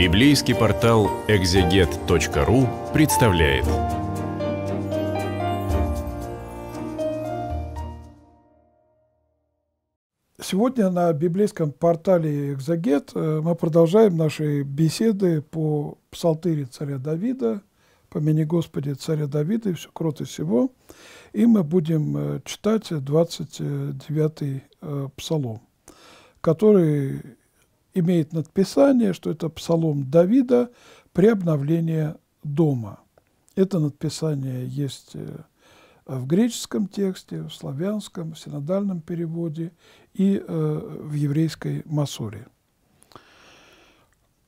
Библейский портал экзегет.ру представляет. Сегодня на библейском портале «Экзогет» э, мы продолжаем наши беседы по псалтыре царя Давида, по Мене Господи царя Давида» и все крот и всего. И мы будем э, читать 29-й э, псалом, который имеет надписание, что это псалом Давида при обновлении дома. Это надписание есть э, в греческом тексте, в славянском, в синодальном переводе и э, в еврейской масоре.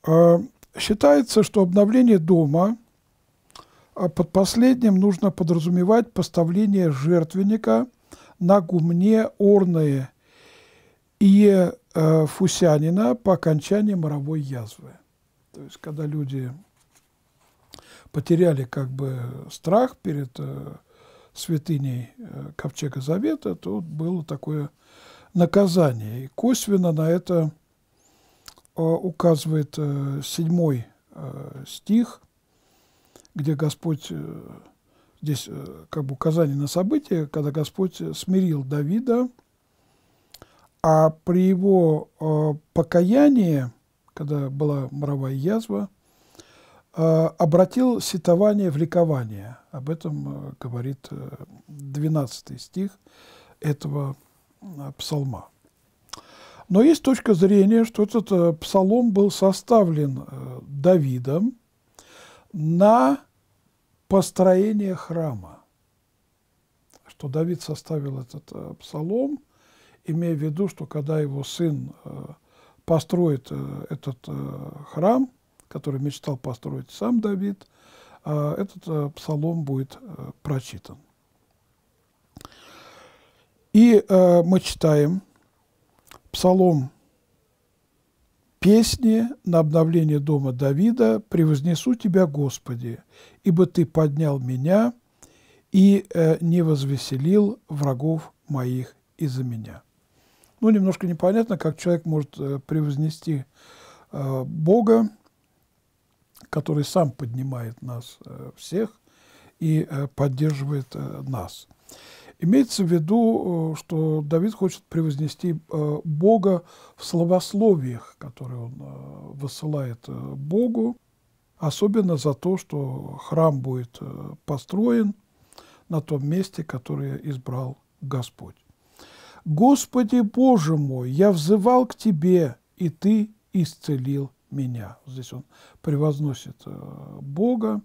А, считается, что обновление дома а под последним нужно подразумевать поставление жертвенника на гумне орные и э, Фусянина по окончании моровой язвы. То есть, когда люди потеряли как бы страх перед э, святыней э, Ковчега Завета, то было такое наказание. И косвенно на это э, указывает э, седьмой э, стих, где Господь, э, здесь э, как бы указание на событие, когда Господь смирил Давида, а при его э, покаянии, когда была моровая язва, э, обратил сетование в ликование. Об этом э, говорит 12 э, стих этого э, псалма. Но есть точка зрения, что этот э, псалом был составлен Давидом на построение храма. Что Давид составил этот псалом – имея в виду, что когда его сын э, построит э, этот э, храм, который мечтал построить сам Давид, этот псалом будет прочитан. И мы читаем псалом песни на обновление дома Давида «Превознесу Тебя, Господи, ибо Ты поднял меня и э, не возвеселил врагов моих из-за меня». Ну, немножко непонятно, как человек может э, превознести э, Бога, который сам поднимает нас э, всех и поддерживает нас. Имеется в виду, что Давид хочет превознести Бога в словословиях, которые он высылает Богу, особенно за то, что храм будет построен на том месте, которое избрал Господь. «Господи Боже мой, я взывал к Тебе, и Ты исцелил меня». Здесь он превозносит э, Бога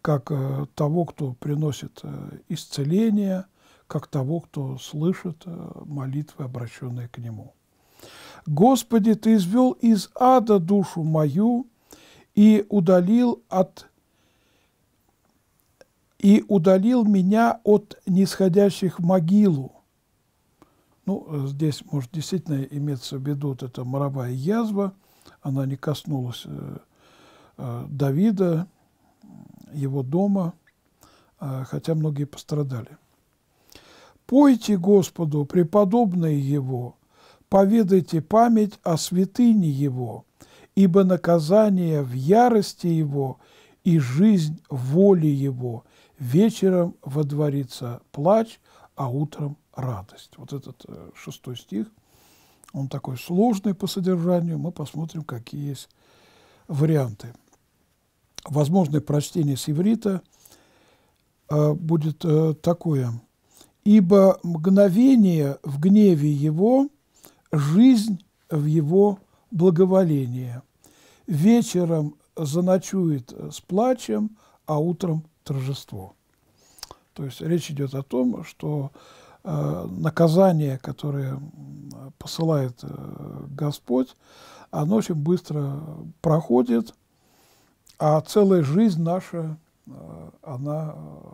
как э, того, кто приносит э, исцеление, как того, кто слышит молитвы, обращенные к Нему. «Господи, Ты извел из ада душу мою и удалил от и удалил меня от нисходящих в могилу. Ну, э, здесь может действительно иметься в виду вот эта моровая язва, она не коснулась э, э, Давида, его дома, хотя многие пострадали. «Пойте Господу, преподобные Его, поведайте память о святыне Его, ибо наказание в ярости Его и жизнь воли Его вечером водворится плач, а утром радость. Вот этот э, шестой стих, он такой сложный по содержанию, мы посмотрим, какие есть варианты. Возможное прочтение с иврита э, будет э, такое. «Ибо мгновение в гневе его, жизнь в его благоволение. Вечером заночует с плачем, а утром торжество». То есть речь идет о том, что э, наказание, которое посылает э, Господь, оно очень быстро проходит, а целая жизнь наша, э, она э,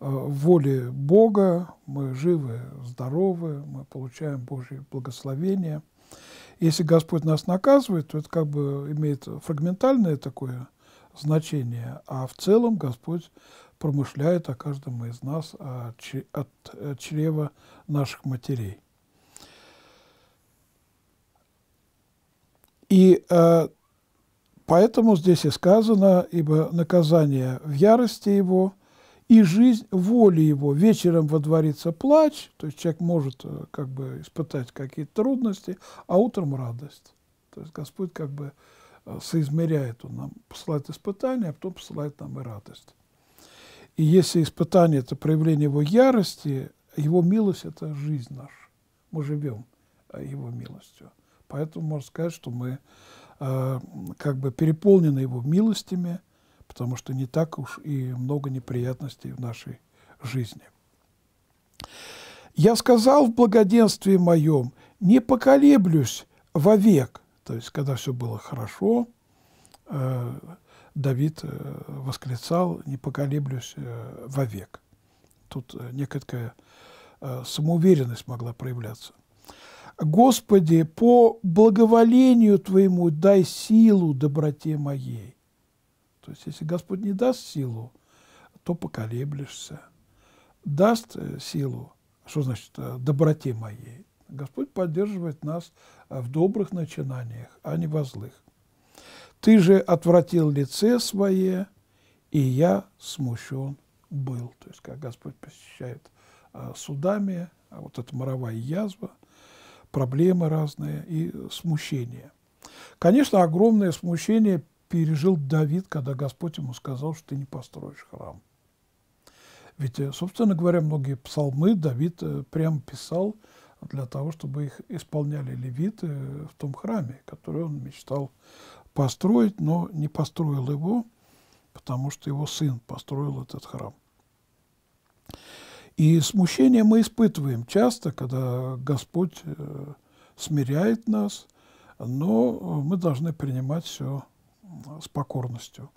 э, в воле Бога, мы живы, здоровы, мы получаем Божье благословение. Если Господь нас наказывает, то это как бы имеет фрагментальное такое значения, а в целом Господь промышляет о каждом из нас, а от э, чрева наших матерей. И э, поэтому здесь и сказано, ибо наказание в ярости его, и жизнь воли его. Вечером водворится плач, то есть человек может э, как бы испытать какие-то трудности, а утром радость. То есть Господь как бы Э, соизмеряет. Он нам посылает испытания, а потом посылает нам и радость. И если испытание – это проявление его ярости, его милость – это жизнь наша. Мы живем э, его милостью. Поэтому можно сказать, что мы э, как бы переполнены его милостями, потому что не так уж и много неприятностей в нашей жизни. «Я сказал в благоденствии моем, не поколеблюсь вовек». То есть, когда все было хорошо, э, Давид э, восклицал «не поколеблюсь э, вовек». Тут некая самоуверенность могла проявляться. «Господи, по благоволению Твоему дай силу доброте моей». То есть, если Господь не даст силу, то поколеблешься. Даст силу, что значит доброте моей, Господь поддерживает нас э, в добрых начинаниях, а не во злых. «Ты же отвратил лице свое, и я смущен был». То есть, как Господь посещает а, судами, а вот эта моровая язва, проблемы разные и э, смущение. Конечно, огромное смущение пережил Давид, когда Господь ему сказал, что ты не построишь храм. Ведь, собственно говоря, многие псалмы Давид прямо писал для того, чтобы их исполняли левиты в том храме, который он мечтал построить, но не построил его, потому что его сын построил этот храм. И смущение мы испытываем часто, когда Господь э, смиряет нас, но мы должны принимать все э, с покорностью.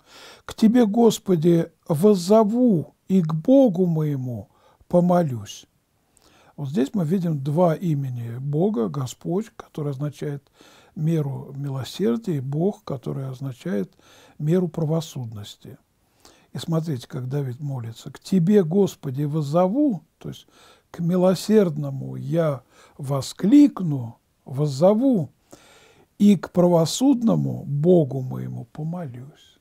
«К Тебе, Господи, воззову, и к Богу моему помолюсь. Вот здесь мы видим два имени Бога, Господь, который означает меру милосердия, и Бог, который означает меру правосудности. И смотрите, как Давид молится. «К Тебе, Господи, воззову», то есть «к милосердному я воскликну, воззову, и к правосудному Богу моему помолюсь».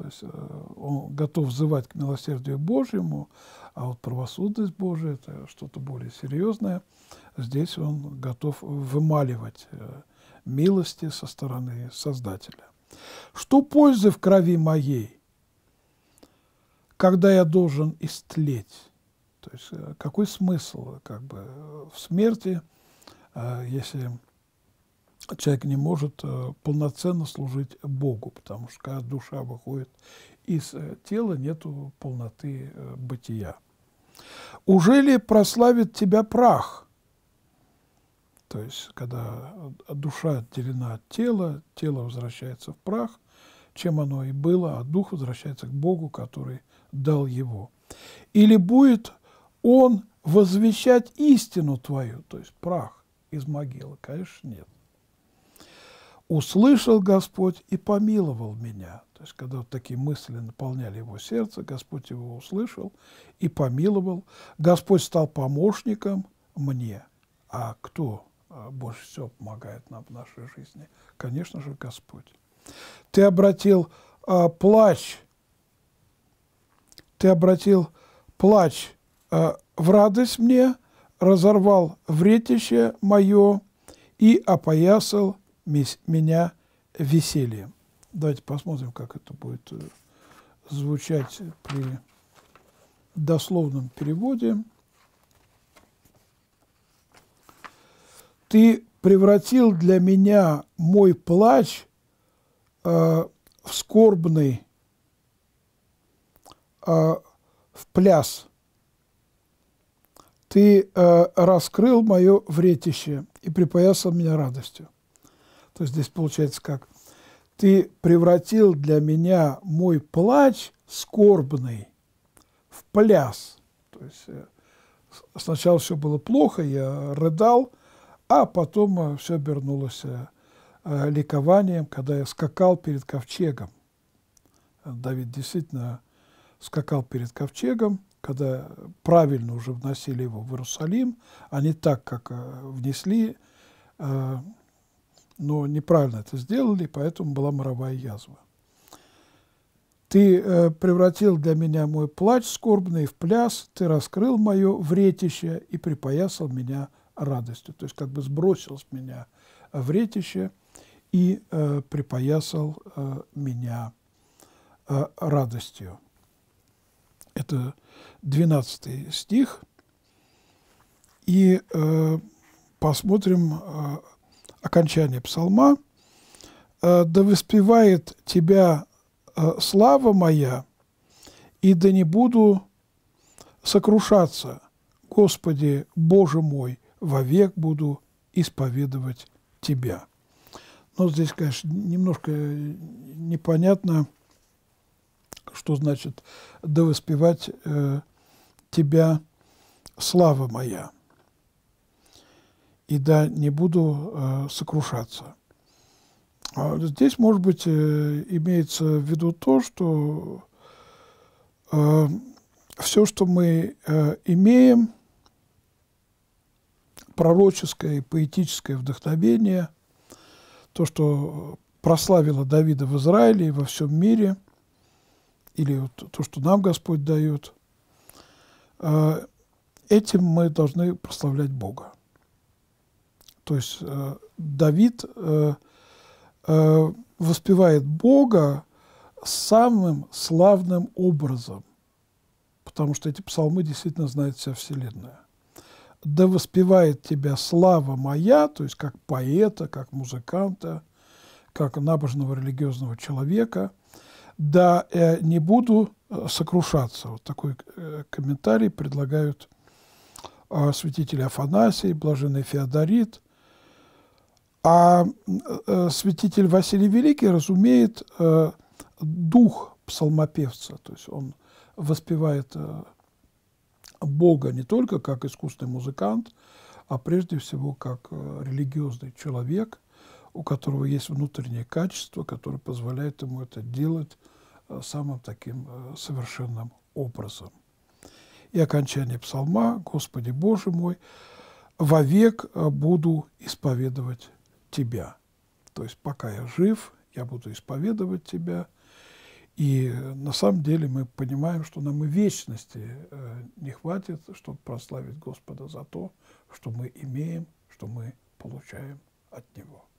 То есть э, он готов взывать к милосердию Божьему, а вот правосудность Божия – это что-то более серьезное. Здесь он готов вымаливать э, милости со стороны Создателя. «Что пользы в крови моей, когда я должен истлеть?» То есть э, какой смысл как бы, в смерти, если человек не может э, полноценно служить Богу, потому что когда душа выходит из э, тела, нет полноты э, бытия. «Уже ли прославит тебя прах?» То есть, когда душа отделена от тела, тело возвращается в прах, чем оно и было, а дух возвращается к Богу, который дал его. «Или будет он возвещать истину твою?» То есть прах из могилы, конечно, нет услышал Господь и помиловал меня. То есть, когда такие мысли наполняли его сердце, Господь его услышал и помиловал. Господь стал помощником мне. А кто а, больше всего помогает нам в нашей жизни? Конечно же, Господь. Ты обратил а, плач, ты обратил плач а, в радость мне, разорвал вретище мое и опоясал меня весельем. Давайте посмотрим, как это будет э, звучать при дословном переводе. Ты превратил для меня мой плач э, в скорбный, э, в пляс. Ты э, раскрыл мое вретище и припоясал меня радостью. То здесь получается как «Ты превратил для меня мой плач скорбный в пляс». То есть э, сначала все было плохо, я рыдал, а потом э, все обернулось э, ликованием, когда я скакал перед ковчегом. Давид действительно скакал перед ковчегом, когда правильно уже вносили его в Иерусалим, а не так, как внесли но неправильно это сделали, поэтому была моровая язва. Ты э, превратил для меня мой плач скорбный в пляс, ты раскрыл мое вретище и припоясал меня радостью. То есть как бы сбросил с меня вретище и э, припоясал э, меня э, радостью. Это 12 стих. И э, посмотрим, э, окончание псалма, «Э, «Да воспевает тебя э, слава моя, и да не буду сокрушаться, Господи, Боже мой, вовек буду исповедовать Тебя». Но здесь, конечно, немножко непонятно, что значит «да воспевать э, Тебя, слава моя» и да, не буду э, сокрушаться. А здесь, может быть, э, имеется в виду то, что э, все, что мы э, имеем, пророческое и поэтическое вдохновение, то, что прославило Давида в Израиле и во всем мире, или вот то, что нам Господь дает, э, этим мы должны прославлять Бога. То есть э, Давид э, э, воспевает Бога самым славным образом, потому что эти псалмы действительно знает вся Вселенная. Да воспевает тебя слава моя, то есть как поэта, как музыканта, как набожного религиозного человека. Да э, не буду э, сокрушаться. Вот такой э, комментарий предлагают э, святители Афанасий, блаженный Феодорит – а э, святитель Василий Великий разумеет э, дух псалмопевца, то есть он воспевает э, Бога не только как искусный музыкант, а прежде всего как религиозный человек, у которого есть внутреннее качество, которое позволяет ему это делать самым таким совершенным образом. И окончание псалма «Господи Боже мой, вовек буду исповедовать тебя. То есть пока я жив, я буду исповедовать тебя. И э, на самом деле мы понимаем, что нам и вечности э, не хватит, чтобы прославить Господа за то, что мы имеем, что мы получаем от Него.